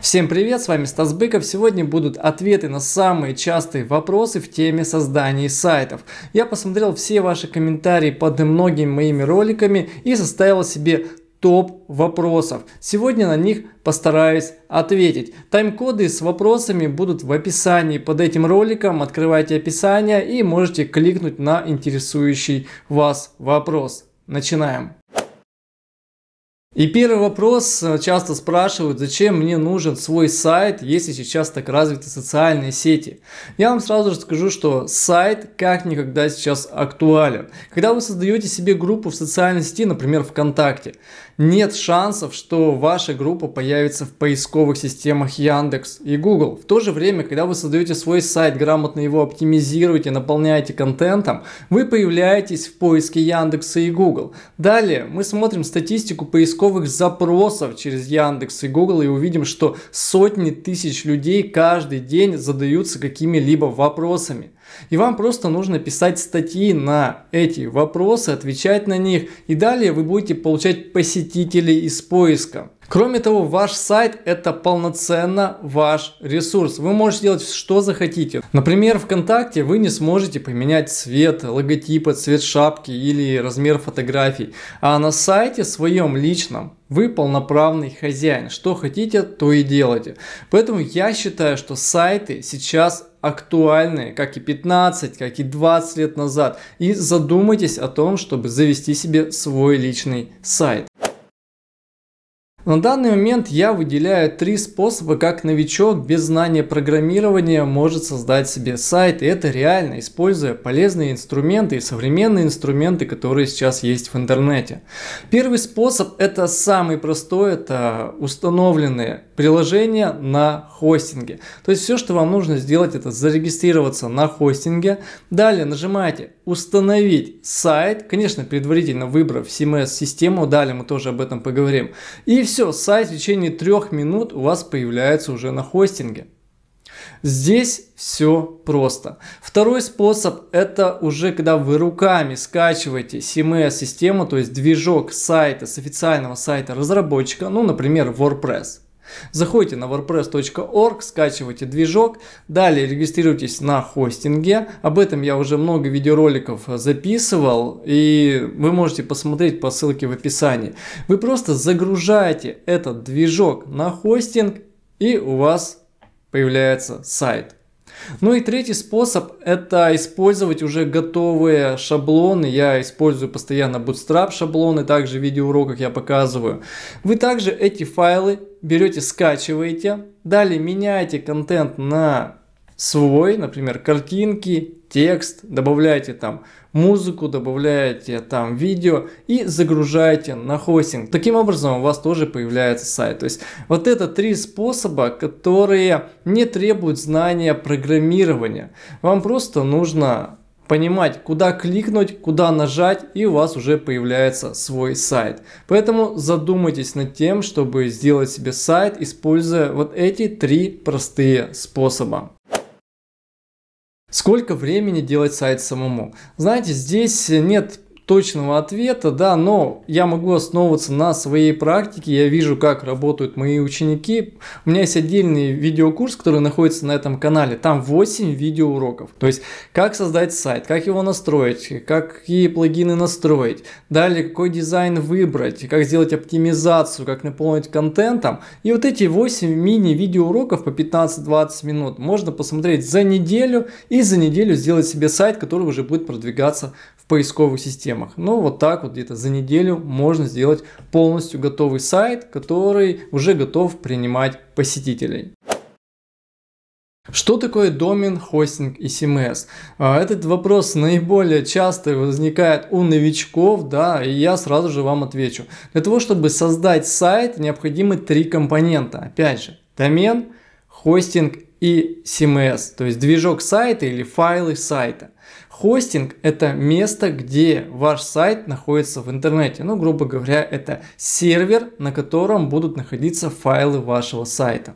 Всем привет, с вами Стас Быков. Сегодня будут ответы на самые частые вопросы в теме создания сайтов. Я посмотрел все ваши комментарии под многими моими роликами и составил себе топ вопросов. Сегодня на них постараюсь ответить. Тайм-коды с вопросами будут в описании под этим роликом. Открывайте описание и можете кликнуть на интересующий вас вопрос. Начинаем. И первый вопрос, э, часто спрашивают, зачем мне нужен свой сайт, если сейчас так развиты социальные сети. Я вам сразу же скажу, что сайт как никогда сейчас актуален. Когда вы создаете себе группу в социальной сети, например ВКонтакте, нет шансов, что ваша группа появится в поисковых системах Яндекс и Google. В то же время, когда вы создаете свой сайт, грамотно его оптимизируете, наполняете контентом, вы появляетесь в поиске Яндекса и Google. Далее мы смотрим статистику поисковых поисковых запросов через Яндекс и Google и увидим, что сотни тысяч людей каждый день задаются какими-либо вопросами. И вам просто нужно писать статьи на эти вопросы, отвечать на них, и далее вы будете получать посетителей из поиска. Кроме того, ваш сайт это полноценно ваш ресурс. Вы можете делать что захотите. Например, ВКонтакте вы не сможете поменять цвет логотипа, цвет шапки или размер фотографий. А на сайте своем личном вы полноправный хозяин. Что хотите, то и делайте. Поэтому я считаю, что сайты сейчас актуальные, как и 15, как и 20 лет назад. И задумайтесь о том, чтобы завести себе свой личный сайт. На данный момент я выделяю три способа, как новичок без знания программирования может создать себе сайт. И это реально, используя полезные инструменты и современные инструменты, которые сейчас есть в интернете. Первый способ – это самый простой, это установленные приложения на хостинге. То есть все, что вам нужно сделать, это зарегистрироваться на хостинге. Далее нажимаете установить сайт, конечно, предварительно выбрав CMS-систему, далее мы тоже об этом поговорим. И все, сайт в течение трех минут у вас появляется уже на хостинге. Здесь все просто. Второй способ это уже когда вы руками скачиваете CMS-систему, то есть движок сайта с официального сайта разработчика, ну, например, WordPress. Заходите на wordpress.org, скачивайте движок, далее регистрируйтесь на хостинге. Об этом я уже много видеороликов записывал, и вы можете посмотреть по ссылке в описании. Вы просто загружаете этот движок на хостинг, и у вас появляется сайт. Ну и третий способ – это использовать уже готовые шаблоны. Я использую постоянно Bootstrap шаблоны, также в видеоуроках я показываю. Вы также эти файлы берете, скачиваете, далее меняете контент на свой, например, картинки, текст, добавляете там музыку, добавляете там видео и загружаете на хостинг. Таким образом у вас тоже появляется сайт. То есть вот это три способа, которые не требуют знания программирования. Вам просто нужно понимать, куда кликнуть, куда нажать, и у вас уже появляется свой сайт. Поэтому задумайтесь над тем, чтобы сделать себе сайт, используя вот эти три простые способа. Сколько времени делать сайт самому? Знаете, здесь нет точного ответа, да, но я могу основываться на своей практике, я вижу, как работают мои ученики. У меня есть отдельный видеокурс, который находится на этом канале, там 8 видеоуроков. То есть, как создать сайт, как его настроить, какие плагины настроить, далее какой дизайн выбрать, как сделать оптимизацию, как наполнить контентом. И вот эти 8 мини-видеоуроков по 15-20 минут можно посмотреть за неделю и за неделю сделать себе сайт, который уже будет продвигаться поисковых системах. Но ну, вот так вот где-то за неделю можно сделать полностью готовый сайт, который уже готов принимать посетителей. Что такое домен, хостинг и CMS? Эм а, этот вопрос наиболее часто возникает у новичков, да, и я сразу же вам отвечу. Для того, чтобы создать сайт, необходимы три компонента. Опять же, домен, хостинг и CMS, эм то есть движок сайта или файлы сайта. Хостинг – это место, где ваш сайт находится в интернете. Ну, грубо говоря, это сервер, на котором будут находиться файлы вашего сайта.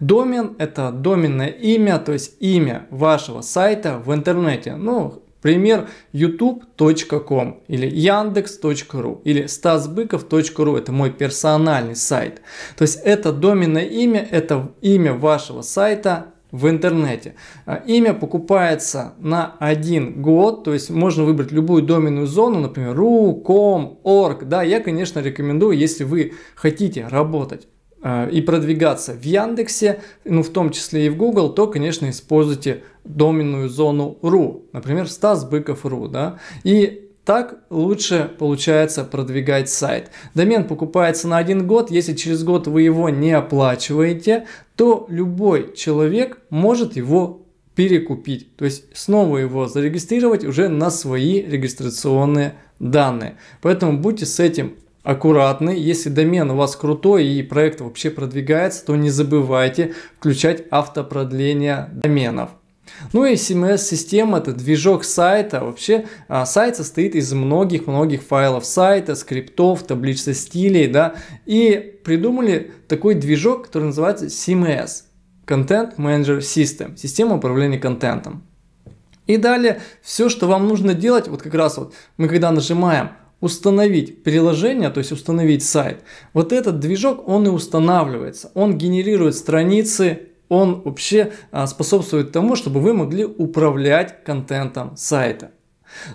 Домен – это доменное имя, то есть имя вашего сайта в интернете. Ну, Пример youtube.com или yandex.ru или stasbыков.ru это мой персональный сайт. То есть это доменное имя, это имя вашего сайта в интернете. А, имя покупается на один год, то есть можно выбрать любую доменную зону, например, ru, com, org. Да, я, конечно, рекомендую, если вы хотите работать а, и продвигаться в Яндексе, ну в том числе и в Google, то, конечно, используйте доменную зону .ru, например, stasbykov.ru, да, и так лучше получается продвигать сайт. Домен покупается на один год. Если через год вы его не оплачиваете, то любой человек может его перекупить. То есть снова его зарегистрировать уже на свои регистрационные данные. Поэтому будьте с этим аккуратны. Если домен у вас крутой и проект вообще продвигается, то не забывайте включать автопродление доменов. Ну и CMS-система – это движок сайта. Вообще а, сайт состоит из многих-многих файлов сайта, скриптов, таблиц стилей, да. И придумали такой движок, который называется CMS – Content Manager System – система управления контентом. И далее все, что вам нужно делать, вот как раз вот мы когда нажимаем установить приложение, то есть установить сайт, вот этот движок, он и устанавливается. Он генерирует страницы, он вообще а, способствует тому, чтобы вы могли управлять контентом сайта.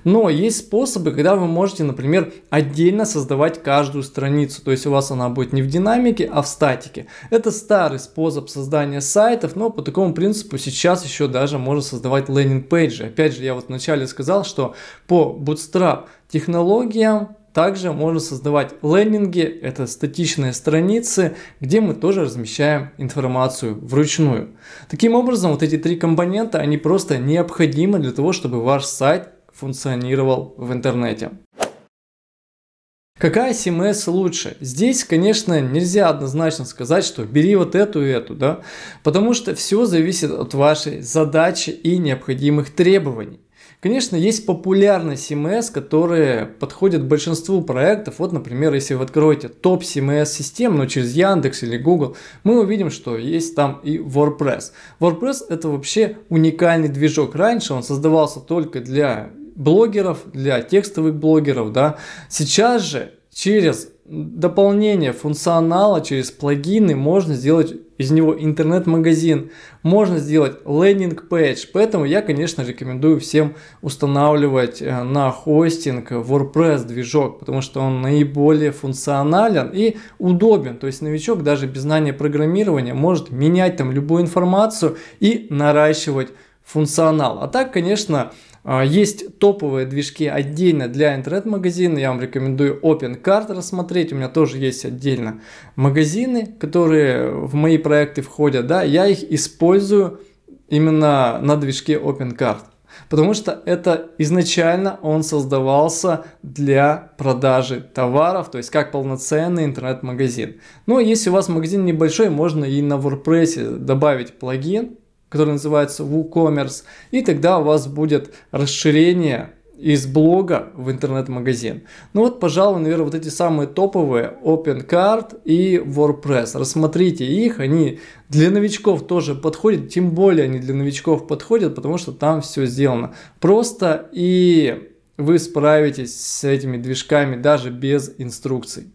Но есть способы, когда вы можете, например, отдельно создавать каждую страницу. То есть у вас она будет не в динамике, а в статике. Это старый способ создания сайтов, но по такому принципу сейчас еще даже можно создавать лендинг-пейджи. Опять же, я вот вначале сказал, что по Bootstrap технологиям также можно создавать лендинги, это статичные страницы, где мы тоже размещаем информацию вручную. Таким образом, вот эти три компонента, они просто необходимы для того, чтобы ваш сайт функционировал в интернете. Какая CMS эм лучше? Здесь, конечно, нельзя однозначно сказать, что бери вот эту и эту, да, потому что все зависит от вашей задачи и необходимых требований. Конечно, есть популярные CMS, которые подходят большинству проектов. Вот, например, если вы откроете топ CMS систем, но ну, через Яндекс или Google, мы увидим, что есть там и WordPress. WordPress это вообще уникальный движок. Раньше он создавался только для блогеров, для текстовых блогеров, да. Сейчас же через дополнение функционала, через плагины можно сделать из него интернет-магазин, можно сделать лендинг-пейдж. Поэтому я, конечно, рекомендую всем устанавливать э, на хостинг WordPress движок, потому что он наиболее функционален и удобен. То есть новичок даже без знания программирования может менять там любую информацию и наращивать функционал. А так, конечно, а, есть топовые движки отдельно для интернет-магазина. Я вам рекомендую OpenCart рассмотреть. У меня тоже есть отдельно магазины, которые в мои проекты входят. Да, я их использую именно на движке OpenCart. Потому что это изначально он создавался для продажи товаров, то есть как полноценный интернет-магазин. Но ну, если у вас магазин небольшой, можно и на WordPress добавить плагин, который называется WooCommerce, и тогда у вас будет расширение из блога в интернет-магазин. Ну вот, пожалуй, наверное, вот эти самые топовые OpenCard и WordPress. Рассмотрите их, они для новичков тоже подходят, тем более они для новичков подходят, потому что там все сделано просто и вы справитесь с этими движками даже без инструкций.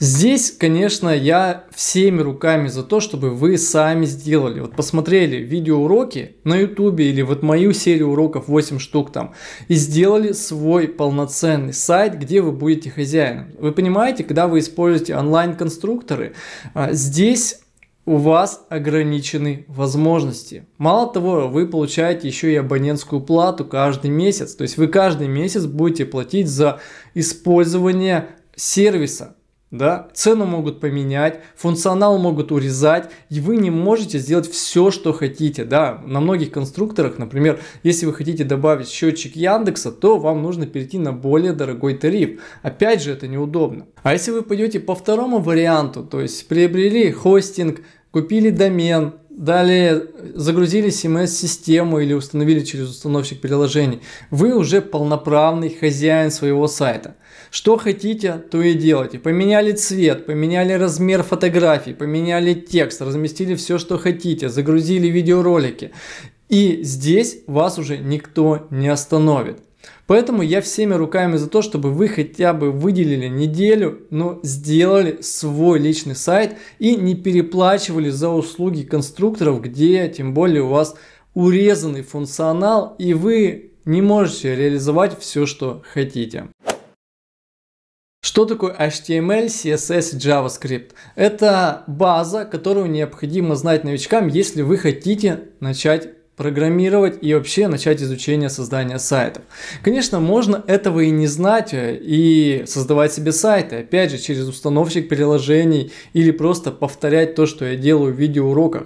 Здесь, конечно, я всеми руками за то, чтобы вы сами сделали. Вот посмотрели видеоуроки на YouTube или вот мою серию уроков 8 штук там и сделали свой полноценный сайт, где вы будете хозяином. Вы понимаете, когда вы используете онлайн-конструкторы, а, здесь у вас ограничены возможности. Мало того, вы получаете еще и абонентскую плату каждый месяц. То есть вы каждый месяц будете платить за использование сервиса да, цену могут поменять, функционал могут урезать, и вы не можете сделать все, что хотите, да, на многих конструкторах, например, если вы хотите добавить счетчик Яндекса, то вам нужно перейти на более дорогой тариф, опять же, это неудобно. А если вы пойдете по второму варианту, то есть приобрели хостинг, купили домен, Далее загрузили CMS-систему или установили через установщик приложений. Вы уже полноправный хозяин своего сайта. Что хотите, то и делайте. Поменяли цвет, поменяли размер фотографий, поменяли текст, разместили все, что хотите, загрузили видеоролики. И здесь вас уже никто не остановит. Поэтому я всеми руками за то, чтобы вы хотя бы выделили неделю, но сделали свой личный сайт и не переплачивали за услуги конструкторов, где тем более у вас урезанный функционал и вы не можете реализовать все, что хотите. Что такое HTML, CSS и JavaScript? Это база, которую необходимо знать новичкам, если вы хотите начать программировать и вообще начать изучение создания сайтов. Конечно, можно этого и не знать э, и создавать себе сайты, опять же, через установщик приложений или просто повторять то, что я делаю в видеоуроках.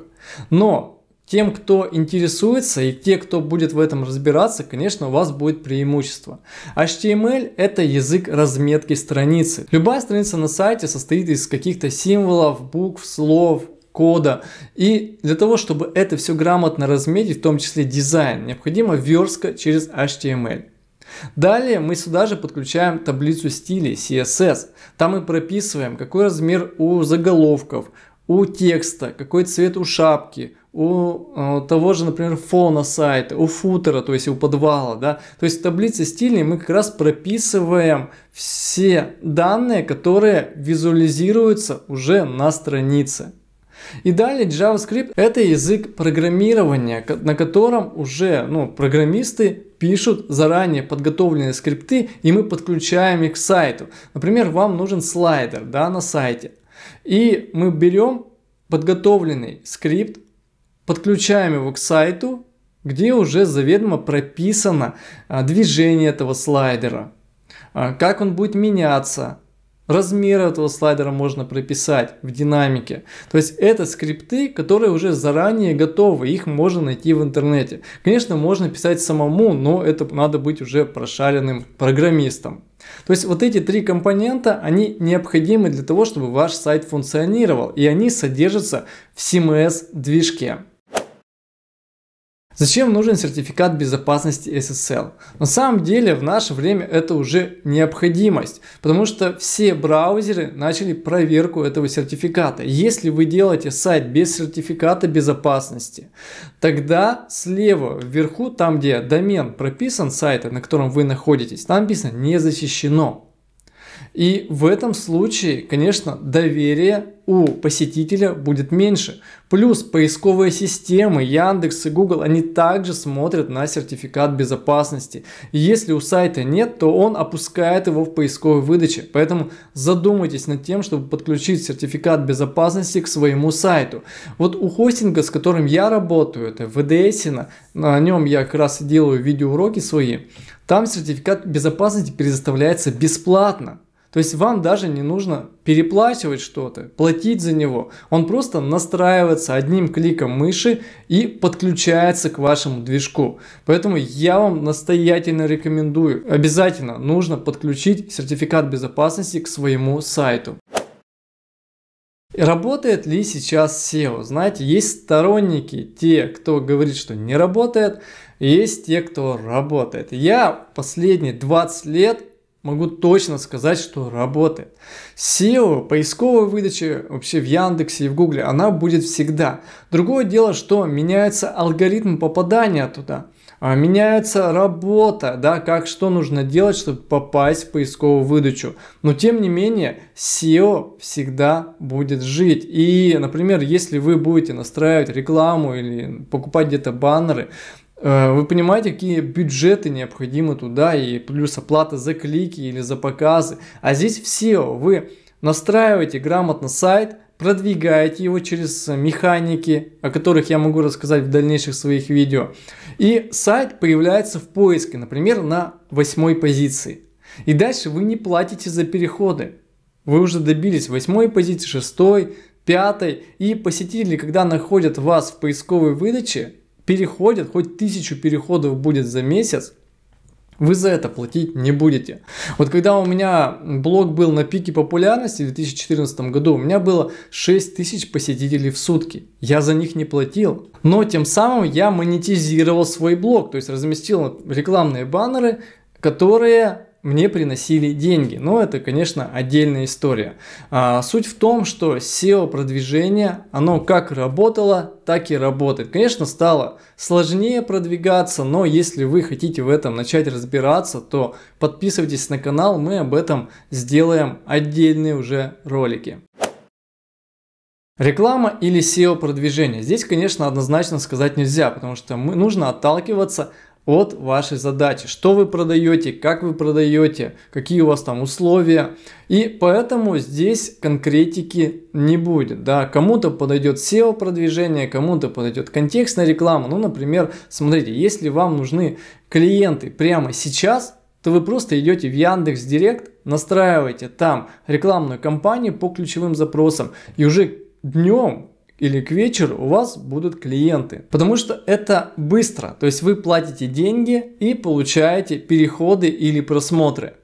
Но тем, кто интересуется и те, кто будет в этом разбираться, конечно, у вас будет преимущество. HTML эм – это язык разметки страницы. Любая страница на сайте состоит из каких-то символов, букв, слов, кода. И для того, чтобы это все грамотно разметить, в том числе дизайн, необходима верстка через HTML. Далее мы сюда же подключаем таблицу стилей CSS. Там мы прописываем, какой размер у заголовков, у текста, какой цвет у шапки, у э, того же, например, фона сайта, у футера, то есть у подвала. Да? То есть в таблице стилей мы как раз прописываем все данные, которые визуализируются уже на странице. И далее JavaScript это язык программирования, на котором уже ну, программисты пишут заранее подготовленные скрипты, и мы подключаем их к сайту. Например, вам нужен слайдер да, на сайте. И мы берем подготовленный скрипт, подключаем его к сайту, где уже заведомо прописано а, движение этого слайдера, а, как он будет меняться, размер этого слайдера можно прописать в динамике. То есть это скрипты, которые уже заранее готовы, их можно найти в интернете. Конечно, можно писать самому, но это надо быть уже прошаренным программистом. То есть вот эти три компонента, они необходимы для того, чтобы ваш сайт функционировал, и они содержатся в CMS-движке. Зачем нужен сертификат безопасности SSL? На самом деле в наше время это уже необходимость, потому что все браузеры начали проверку этого сертификата. Если вы делаете сайт без сертификата безопасности, тогда слева вверху, там где домен прописан сайта, на котором вы находитесь, там написано не защищено. И в этом случае, конечно, доверие у посетителя будет меньше. Плюс поисковые системы Яндекс и Google, они также смотрят на сертификат безопасности. Если у сайта нет, то он опускает его в поисковой выдаче. Поэтому задумайтесь над тем, чтобы подключить сертификат безопасности к своему сайту. Вот у хостинга, с которым я работаю, это VDS, на нем я как раз делаю видеоуроки свои, там сертификат безопасности предоставляется бесплатно. То есть вам даже не нужно переплачивать что-то, платить за него. Он просто настраивается одним кликом мыши и подключается к вашему движку. Поэтому я вам настоятельно рекомендую, обязательно нужно подключить сертификат безопасности к своему сайту. Работает ли сейчас SEO? Знаете, есть сторонники, те, кто говорит, что не работает, есть те, кто работает. Я последние 20 лет могу точно сказать, что работает. SEO, поисковая выдача вообще в Яндексе и в Гугле, она будет всегда. Другое дело, что меняется алгоритм попадания туда. А, меняется работа, да, как что нужно делать, чтобы попасть в поисковую выдачу. Но тем не менее, SEO всегда будет жить. И, например, если вы будете настраивать рекламу или покупать где-то баннеры, Э, вы понимаете, какие бюджеты необходимы туда, и плюс оплата за клики или за показы. А здесь все e вы настраиваете грамотно сайт, продвигаете его через механики, о которых я могу рассказать в дальнейших своих видео. И сайт появляется в поиске, например, на восьмой позиции. И дальше вы не платите за переходы. Вы уже добились восьмой позиции, шестой, пятой. И посетители, когда находят вас в поисковой выдаче, переходят, хоть тысячу переходов будет за месяц, вы за это платить не будете. Вот когда у меня блог был на пике популярности в 2014 году, у меня было 6 тысяч посетителей в сутки. Я за них не платил. Но тем самым я монетизировал свой блог, то есть разместил рекламные баннеры, которые мне приносили деньги. Но это, конечно, отдельная история. А, суть в том, что SEO-продвижение, оно как работало, так и работает. Конечно, стало сложнее продвигаться, но если вы хотите в этом начать разбираться, то подписывайтесь на канал, мы об этом сделаем отдельные уже ролики. Реклама или SEO продвижение. Здесь, конечно, однозначно сказать нельзя, потому что мы, нужно отталкиваться от вашей задачи. Что вы продаете, как вы продаете, какие у вас там условия. И поэтому здесь конкретики не будет. Да? Кому-то подойдет SEO продвижение, кому-то подойдет контекстная реклама. Ну, например, смотрите, если вам нужны клиенты прямо сейчас, то вы просто идете в Яндекс Директ, настраиваете там рекламную кампанию по ключевым запросам и уже днем или к вечеру у вас будут клиенты. Потому что это быстро. То есть вы платите деньги и получаете переходы или просмотры.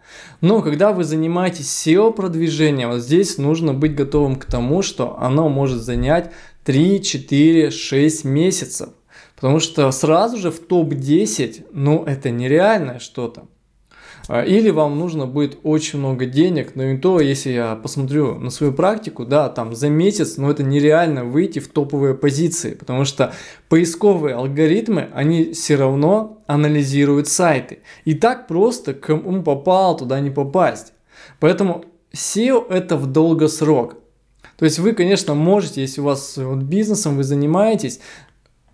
Но когда вы занимаетесь SEO-продвижением, вот здесь нужно быть готовым к тому, что оно может занять 3, 4, 6 месяцев. Потому что сразу же в топ-10, ну это нереальное что-то. А, или вам нужно будет очень много денег, но и то, если я посмотрю на свою практику, да, там за месяц, но ну, это нереально выйти в топовые позиции, потому что поисковые алгоритмы, они все равно анализируют сайты. И так просто, кому попал, туда не попасть. Поэтому SEO это в долгосрок. То есть вы, конечно, можете, если у вас вот, бизнесом вы занимаетесь,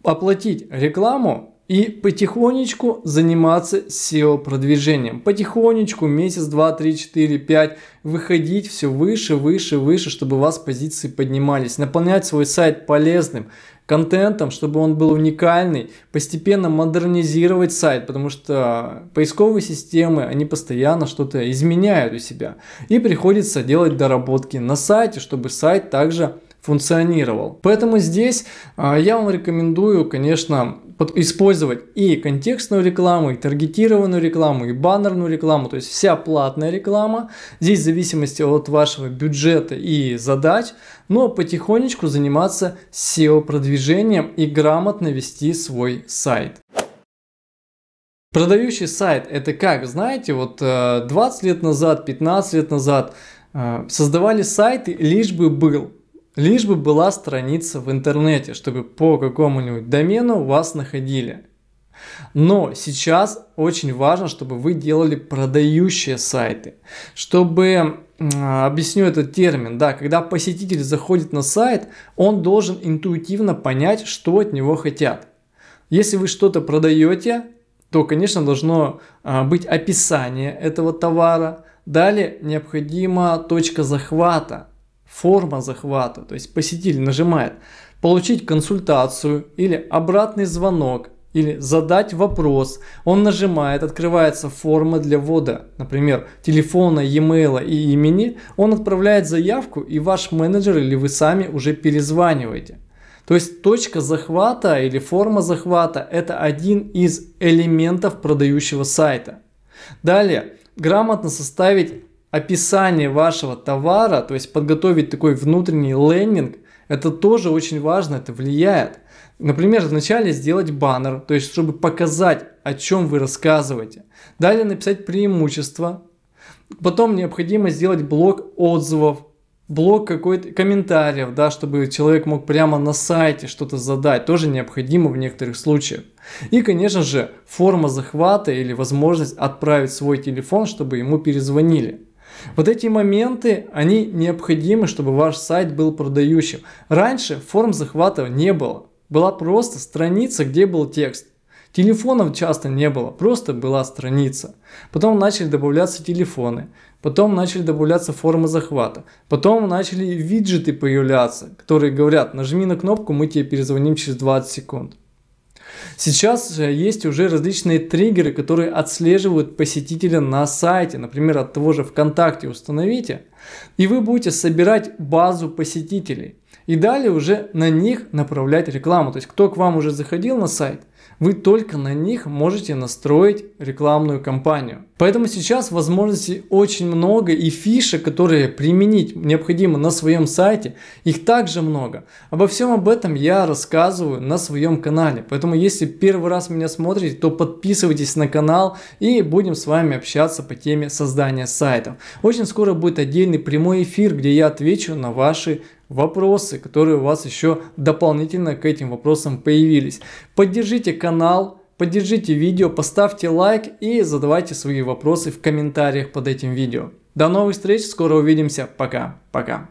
оплатить рекламу, и потихонечку заниматься SEO-продвижением. Потихонечку, месяц, два, три, четыре, пять, выходить все выше, выше, выше, чтобы у вас позиции поднимались. Наполнять свой сайт полезным контентом, чтобы он был уникальный, постепенно модернизировать сайт, потому что поисковые системы, они постоянно что-то изменяют у себя. И приходится делать доработки на сайте, чтобы сайт также функционировал. Поэтому здесь а, я вам рекомендую, конечно, использовать и контекстную рекламу, и таргетированную рекламу, и баннерную рекламу, то есть вся платная реклама. Здесь в зависимости от вашего бюджета и задач, но потихонечку заниматься SEO-продвижением и грамотно вести свой сайт. Продающий сайт – это как? Знаете, вот 20 э, лет назад, 15 лет назад э, создавали сайты лишь бы был. Лишь бы была страница в интернете, чтобы по какому-нибудь домену вас находили. Но сейчас очень важно, чтобы вы делали продающие сайты. Чтобы, а, объясню этот термин, да, когда посетитель заходит на сайт, он должен интуитивно понять, что от него хотят. Если вы что-то продаете, то, конечно, должно а, быть описание этого товара. Далее необходима точка захвата, форма захвата, то есть посетитель нажимает «Получить консультацию» или «Обратный звонок» или «Задать вопрос». Он нажимает, открывается форма для ввода, например, телефона, e-mail и имени. Он отправляет заявку и ваш менеджер или вы сами уже перезваниваете. То есть точка захвата или форма захвата – это один из элементов продающего сайта. Далее, грамотно составить описание вашего товара, то есть подготовить такой внутренний лендинг, это тоже очень важно, это влияет. Например, вначале сделать баннер, то есть чтобы показать, о чем вы рассказываете. Далее написать преимущества. Потом необходимо сделать блок отзывов, блок какой-то комментариев, да, чтобы человек мог прямо на сайте что-то задать, тоже необходимо в некоторых случаях. И, конечно же, форма захвата или возможность отправить свой телефон, чтобы ему перезвонили. Вот эти моменты, они необходимы, чтобы ваш сайт был продающим. Раньше форм захвата не было. Была просто страница, где был текст. Телефонов часто не было, просто была страница. Потом начали добавляться телефоны, потом начали добавляться формы захвата, потом начали виджеты появляться, которые говорят, нажми на кнопку, мы тебе перезвоним через 20 секунд. Сейчас есть уже различные триггеры, которые отслеживают посетителя на сайте, например, от того же ВКонтакте установите, и вы будете собирать базу посетителей. И далее уже на них направлять рекламу. То есть, кто к вам уже заходил на сайт, вы только на них можете настроить рекламную кампанию. Поэтому сейчас возможностей очень много и фишек, которые применить необходимо на своем сайте, их также много. Обо всем об этом я рассказываю на своем канале. Поэтому если первый раз меня смотрите, то подписывайтесь на канал и будем с вами общаться по теме создания сайтов. Очень скоро будет отдельный прямой эфир, где я отвечу на ваши вопросы, которые у вас еще дополнительно к этим вопросам появились. Поддержите канал, Поддержите видео, поставьте лайк и задавайте свои вопросы в комментариях под этим видео. До новых встреч, скоро увидимся, пока-пока.